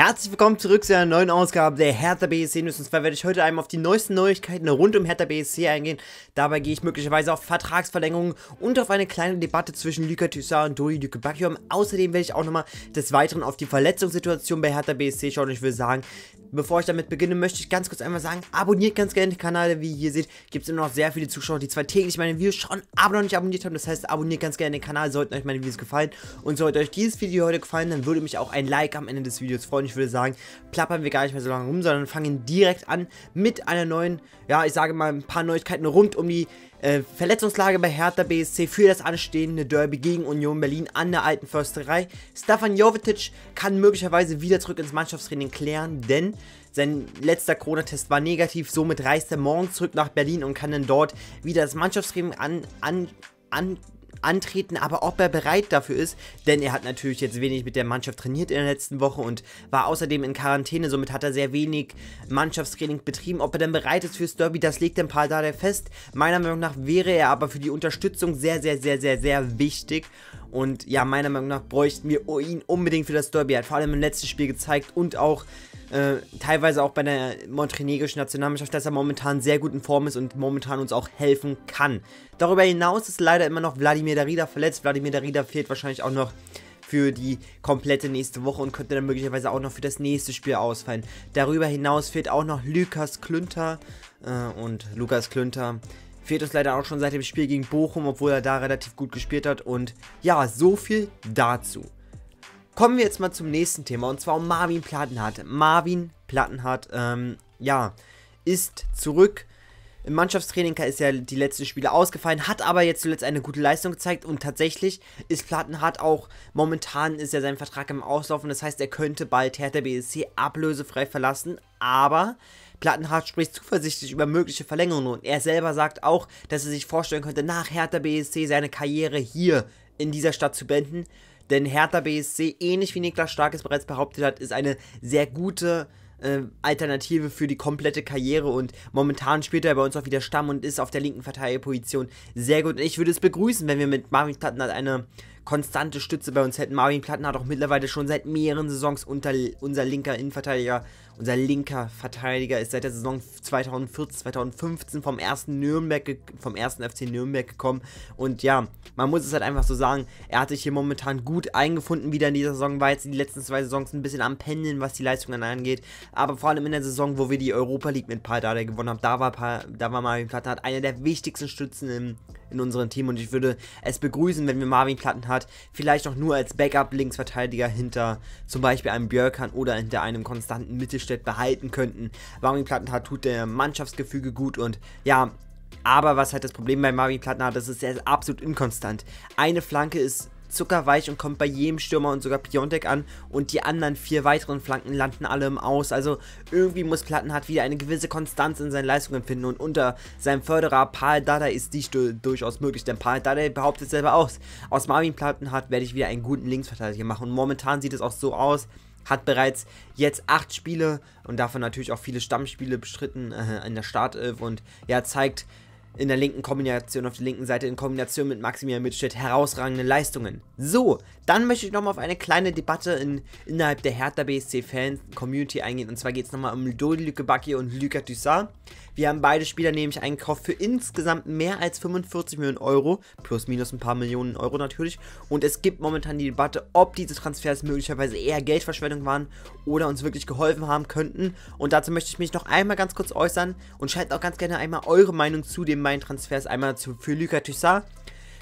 Herzlich willkommen zurück zu einer neuen Ausgabe der Hertha BSC News. Und zwar werde ich heute einmal auf die neuesten Neuigkeiten rund um Hertha BSC eingehen. Dabei gehe ich möglicherweise auf Vertragsverlängerungen und auf eine kleine Debatte zwischen Luka Thyssar und Dodi Duke Bakium. Außerdem werde ich auch nochmal des Weiteren auf die Verletzungssituation bei Hertha BSC schauen. Und ich würde sagen, bevor ich damit beginne, möchte ich ganz kurz einmal sagen, abonniert ganz gerne den Kanal. Wie ihr seht, gibt es immer noch sehr viele Zuschauer, die zwar täglich meine Videos schauen, aber noch nicht abonniert haben. Das heißt, abonniert ganz gerne den Kanal, sollten euch meine Videos gefallen. Und sollte euch dieses Video heute gefallen, dann würde mich auch ein Like am Ende des Videos freuen ich würde sagen, plappern wir gar nicht mehr so lange rum, sondern fangen direkt an mit einer neuen, ja, ich sage mal ein paar Neuigkeiten rund um die äh, Verletzungslage bei Hertha BSC für das anstehende Derby gegen Union Berlin an der alten Försterei. Stefan Jovetic kann möglicherweise wieder zurück ins Mannschaftstraining klären, denn sein letzter Corona-Test war negativ, somit reist er morgen zurück nach Berlin und kann dann dort wieder das Mannschaftstraining an, an, an antreten, aber ob er bereit dafür ist, denn er hat natürlich jetzt wenig mit der Mannschaft trainiert in der letzten Woche und war außerdem in Quarantäne, somit hat er sehr wenig Mannschaftstraining betrieben. Ob er denn bereit ist fürs Derby, das legt ein paar Dade fest. Meiner Meinung nach wäre er aber für die Unterstützung sehr, sehr, sehr, sehr, sehr wichtig. Und ja, meiner Meinung nach bräuchten wir ihn unbedingt für das Derby. Er hat vor allem im letzten Spiel gezeigt und auch äh, teilweise auch bei der montenegrischen Nationalmannschaft, dass er momentan sehr gut in Form ist und momentan uns auch helfen kann. Darüber hinaus ist leider immer noch Wladimir Darida verletzt. Wladimir Darida fehlt wahrscheinlich auch noch für die komplette nächste Woche und könnte dann möglicherweise auch noch für das nächste Spiel ausfallen. Darüber hinaus fehlt auch noch Lukas Klünter äh, und Lukas Klünter fehlt uns leider auch schon seit dem Spiel gegen Bochum, obwohl er da relativ gut gespielt hat und ja, so viel dazu. Kommen wir jetzt mal zum nächsten Thema und zwar um Marvin Plattenhardt. Marvin Plattenhardt, ähm, ja, ist zurück. Im Mannschaftstraining ist ja die letzten Spiele ausgefallen, hat aber jetzt zuletzt eine gute Leistung gezeigt und tatsächlich ist Plattenhardt auch, momentan ist ja sein Vertrag im Auslaufen, das heißt, er könnte bald Hertha BSC ablösefrei verlassen, aber Plattenhardt spricht zuversichtlich über mögliche Verlängerungen und er selber sagt auch, dass er sich vorstellen könnte, nach Hertha BSC seine Karriere hier in dieser Stadt zu beenden denn Hertha BSC, ähnlich wie Niklas Stark es bereits behauptet hat, ist eine sehr gute äh, Alternative für die komplette Karriere und momentan spielt er bei uns auch wieder Stamm und ist auf der linken Verteidigerposition sehr gut. Und ich würde es begrüßen, wenn wir mit Marvin Tatten eine konstante Stütze bei uns hätten. Marvin Platten hat auch mittlerweile schon seit mehreren Saisons unter, unser linker Innenverteidiger. Unser linker Verteidiger ist seit der Saison 2014, 2015 vom ersten Nürnberg, vom ersten FC Nürnberg gekommen. Und ja, man muss es halt einfach so sagen, er hat sich hier momentan gut eingefunden wieder in dieser Saison, war jetzt in den letzten zwei Saisons ein bisschen am Pendeln, was die Leistungen angeht. Aber vor allem in der Saison, wo wir die Europa League mit Paldada gewonnen haben, da war, pa da war Marvin Platten hat einer der wichtigsten Stützen im in unserem Team und ich würde es begrüßen, wenn wir Marvin Plattenhardt vielleicht auch nur als Backup-Linksverteidiger hinter zum Beispiel einem Björkan oder hinter einem konstanten Mittelstädt behalten könnten. Marvin Plattenhardt tut der Mannschaftsgefüge gut und ja, aber was halt das Problem bei Marvin Plattenhardt ist, ist er ist absolut inkonstant. Eine Flanke ist zuckerweich und kommt bei jedem Stürmer und sogar Piontek an und die anderen vier weiteren Flanken landen alle im Aus. Also irgendwie muss Plattenhardt wieder eine gewisse Konstanz in seinen Leistungen finden und unter seinem Förderer Paul Dada ist dies durchaus möglich, denn Paul Dada behauptet selber aus, aus Marvin Plattenhardt werde ich wieder einen guten Linksverteidiger machen und momentan sieht es auch so aus, hat bereits jetzt acht Spiele und davon natürlich auch viele Stammspiele bestritten äh, in der Startelf und ja, zeigt, in der linken Kombination auf der linken Seite in Kombination mit Maximilian Mitschnitt herausragende Leistungen. So, dann möchte ich nochmal auf eine kleine Debatte in, innerhalb der Hertha BSC Fans Community eingehen und zwar geht es nochmal um Dodi Lükebacki und Luka Dussard. Wir haben beide Spieler nämlich eingekauft für insgesamt mehr als 45 Millionen Euro, plus minus ein paar Millionen Euro natürlich. Und es gibt momentan die Debatte, ob diese Transfers möglicherweise eher Geldverschwendung waren oder uns wirklich geholfen haben könnten. Und dazu möchte ich mich noch einmal ganz kurz äußern und schreibt auch ganz gerne einmal eure Meinung zu den beiden Transfers. Einmal zu, für Lucas Toussaint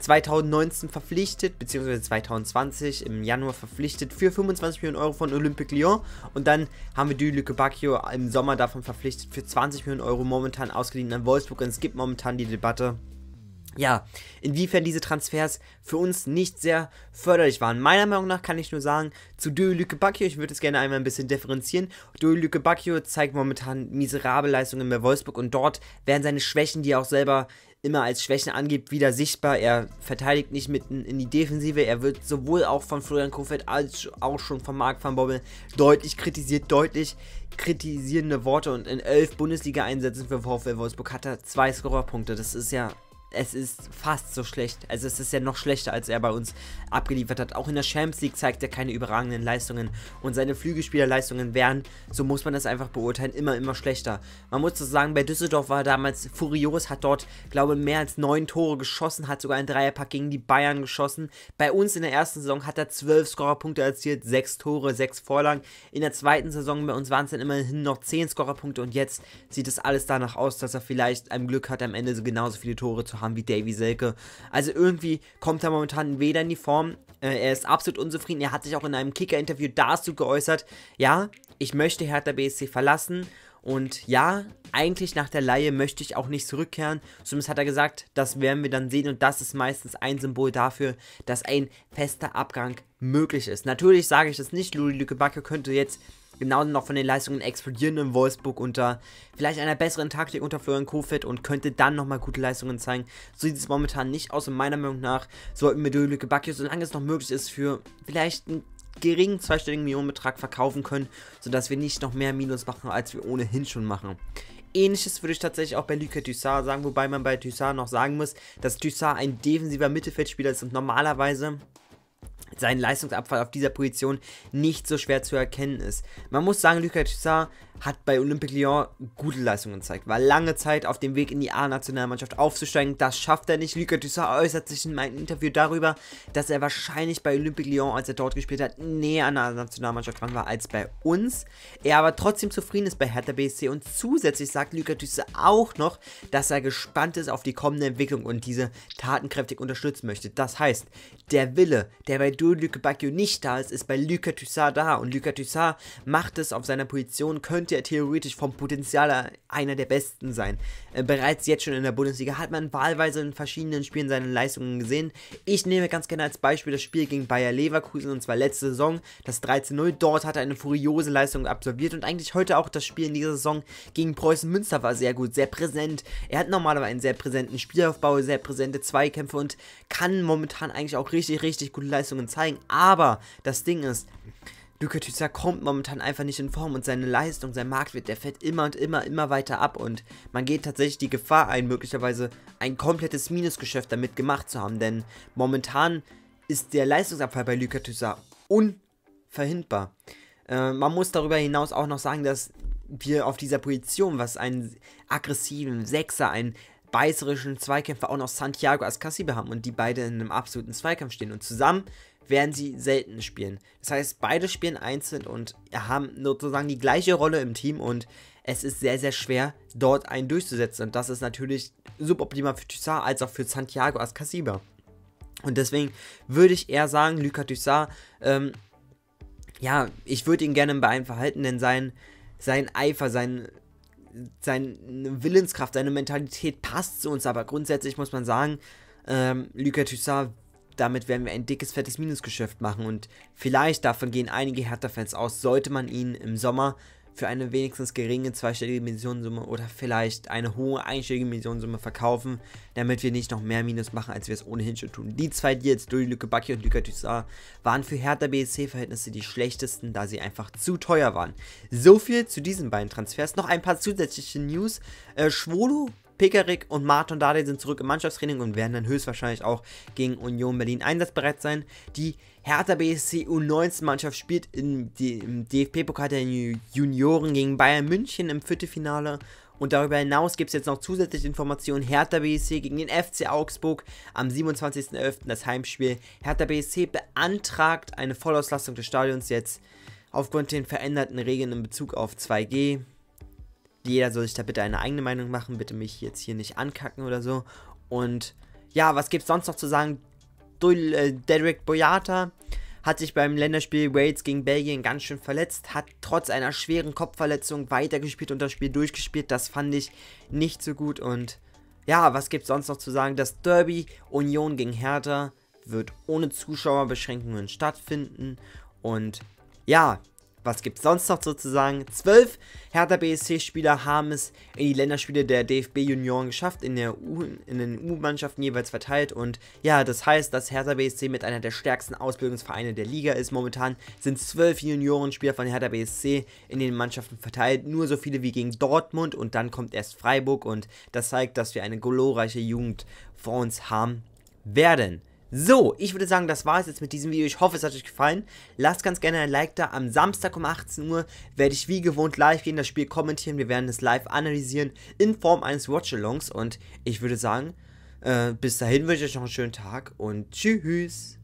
2019 verpflichtet, beziehungsweise 2020 im Januar verpflichtet für 25 Millionen Euro von Olympique Lyon. Und dann haben wir Dülüke Bacchio im Sommer davon verpflichtet für 20 Millionen Euro momentan ausgeliehen an Wolfsburg. Und es gibt momentan die Debatte, ja, inwiefern diese Transfers für uns nicht sehr förderlich waren. Meiner Meinung nach kann ich nur sagen, zu Dölyuke Bacchio, ich würde es gerne einmal ein bisschen differenzieren. Dölyuke Bacchio zeigt momentan miserable Leistungen bei Wolfsburg und dort werden seine Schwächen, die er auch selber immer als Schwächen angibt, wieder sichtbar. Er verteidigt nicht mitten in die Defensive. Er wird sowohl auch von Florian Kofeld als auch schon von Marc van Bommel deutlich kritisiert, deutlich kritisierende Worte. Und in elf Bundesliga-Einsätzen für VfL Wolfsburg hat er zwei Scorerpunkte. Das ist ja es ist fast so schlecht. Also es ist ja noch schlechter, als er bei uns abgeliefert hat. Auch in der Champions League zeigt er keine überragenden Leistungen. Und seine Flügelspielerleistungen wären, so muss man das einfach beurteilen, immer, immer schlechter. Man muss so sagen, bei Düsseldorf war er damals furios, hat dort, glaube ich, mehr als neun Tore geschossen, hat sogar ein Dreierpack gegen die Bayern geschossen. Bei uns in der ersten Saison hat er zwölf Scorerpunkte erzielt, sechs Tore, sechs Vorlagen. In der zweiten Saison bei uns waren es dann immerhin noch zehn Scorerpunkte. Und jetzt sieht es alles danach aus, dass er vielleicht am Glück hat, am Ende so genauso viele Tore zu haben wie Davy Selke. Also irgendwie kommt er momentan weder in die Form, äh, er ist absolut unzufrieden. Er hat sich auch in einem Kicker-Interview dazu geäußert, ja, ich möchte Hertha BSC verlassen und ja, eigentlich nach der Laie möchte ich auch nicht zurückkehren. Zumindest hat er gesagt, das werden wir dann sehen. Und das ist meistens ein Symbol dafür, dass ein fester Abgang möglich ist. Natürlich sage ich das nicht. Luli Lückebacke könnte jetzt genauso noch von den Leistungen explodieren in Wolfsburg unter vielleicht einer besseren Taktik unter Florian Kofeld und könnte dann nochmal gute Leistungen zeigen. So sieht es momentan nicht aus und meiner Meinung nach sollten wir Dölike Bacchio, solange es noch möglich ist, für vielleicht einen geringen zweistelligen Millionenbetrag verkaufen können, sodass wir nicht noch mehr Minus machen, als wir ohnehin schon machen. Ähnliches würde ich tatsächlich auch bei Lucas Dussard sagen, wobei man bei Dussard noch sagen muss, dass Dussard ein defensiver Mittelfeldspieler ist und normalerweise sein Leistungsabfall auf dieser Position nicht so schwer zu erkennen ist. Man muss sagen, Lucas Tissar hat bei Olympique Lyon gute Leistungen gezeigt. War lange Zeit auf dem Weg in die A-Nationalmannschaft aufzusteigen. Das schafft er nicht. Lucas Dussard äußert sich in meinem Interview darüber, dass er wahrscheinlich bei Olympique Lyon, als er dort gespielt hat, näher an der A-Nationalmannschaft dran war als bei uns. Er aber trotzdem zufrieden ist bei Hertha BSC und zusätzlich sagt Lucas Dussard auch noch, dass er gespannt ist auf die kommende Entwicklung und diese tatenkräftig unterstützen möchte. Das heißt, der Wille, der bei Dulu Bacchio nicht da ist, ist bei Lucas Dussard da und Lucas Dussard macht es auf seiner Position, könnte könnte er theoretisch vom Potenzial einer der besten sein. Äh, bereits jetzt schon in der Bundesliga hat man wahlweise in verschiedenen Spielen seine Leistungen gesehen. Ich nehme ganz gerne als Beispiel das Spiel gegen Bayer Leverkusen und zwar letzte Saison, das 13-0. Dort hat er eine furiose Leistung absolviert und eigentlich heute auch das Spiel in dieser Saison gegen Preußen Münster war sehr gut, sehr präsent. Er hat normalerweise einen sehr präsenten Spielaufbau, sehr präsente Zweikämpfe und kann momentan eigentlich auch richtig, richtig gute Leistungen zeigen. Aber das Ding ist, Luka Tüzer kommt momentan einfach nicht in Form und seine Leistung, sein Marktwert, der fällt immer und immer, immer weiter ab und man geht tatsächlich die Gefahr ein, möglicherweise ein komplettes Minusgeschäft damit gemacht zu haben, denn momentan ist der Leistungsabfall bei Luka Tüzer unverhindbar. Äh, man muss darüber hinaus auch noch sagen, dass wir auf dieser Position, was einen aggressiven Sechser, einen beißerischen Zweikämpfer auch noch Santiago Ascasiba haben und die beide in einem absoluten Zweikampf stehen. Und zusammen werden sie selten spielen. Das heißt, beide spielen einzeln und haben sozusagen die gleiche Rolle im Team und es ist sehr, sehr schwer, dort einen durchzusetzen. Und das ist natürlich suboptimal für Toussaint als auch für Santiago Ascasiba. Und deswegen würde ich eher sagen, Lucas Toussaint, ähm, ja, ich würde ihn gerne im Verein verhalten, denn sein, sein Eifer, sein seine Willenskraft, seine Mentalität passt zu uns, aber grundsätzlich muss man sagen, ähm, Luka Thyssa, damit werden wir ein dickes, fettes Minusgeschäft machen und vielleicht davon gehen einige Hertha-Fans aus, sollte man ihn im Sommer für eine wenigstens geringe zweistellige Millionensumme oder vielleicht eine hohe einstellige Millionensumme verkaufen, damit wir nicht noch mehr Minus machen, als wir es ohnehin schon tun. Die zwei Deals, Duli Lukebaki und Lücke Tuzar, waren für Hertha BSC-Verhältnisse die schlechtesten, da sie einfach zu teuer waren. So viel zu diesen beiden Transfers. Noch ein paar zusätzliche News. Äh, Schwolo Pekarik und Martin Dade sind zurück im Mannschaftstraining und werden dann höchstwahrscheinlich auch gegen Union Berlin einsatzbereit sein. Die Hertha BSC U19-Mannschaft spielt im dfp pokal der Junioren gegen Bayern München im Viertelfinale. Und darüber hinaus gibt es jetzt noch zusätzliche Informationen. Hertha BSC gegen den FC Augsburg am 27.11. das Heimspiel. Hertha BSC beantragt eine Vollauslastung des Stadions jetzt aufgrund den veränderten Regeln in Bezug auf 2G. Jeder soll sich da bitte eine eigene Meinung machen, bitte mich jetzt hier nicht ankacken oder so. Und ja, was gibt's sonst noch zu sagen? Äh, Derek Boyata hat sich beim Länderspiel Wales gegen Belgien ganz schön verletzt, hat trotz einer schweren Kopfverletzung weitergespielt und das Spiel durchgespielt. Das fand ich nicht so gut und ja, was gibt's sonst noch zu sagen? Das Derby Union gegen Hertha wird ohne Zuschauerbeschränkungen stattfinden und ja, was gibt es sonst noch sozusagen? Zwölf Hertha BSC-Spieler haben es in die Länderspiele der DFB-Junioren geschafft, in, der U in den U-Mannschaften jeweils verteilt. Und ja, das heißt, dass Hertha BSC mit einer der stärksten Ausbildungsvereine der Liga ist. Momentan sind zwölf Juniorenspieler von Hertha BSC in den Mannschaften verteilt. Nur so viele wie gegen Dortmund und dann kommt erst Freiburg. Und das zeigt, dass wir eine glorreiche Jugend vor uns haben werden. So, ich würde sagen, das war es jetzt mit diesem Video. Ich hoffe, es hat euch gefallen. Lasst ganz gerne ein Like da. Am Samstag um 18 Uhr werde ich wie gewohnt live gehen, das Spiel kommentieren. Wir werden es live analysieren in Form eines Watchalongs. Und ich würde sagen, äh, bis dahin wünsche ich euch noch einen schönen Tag und tschüss.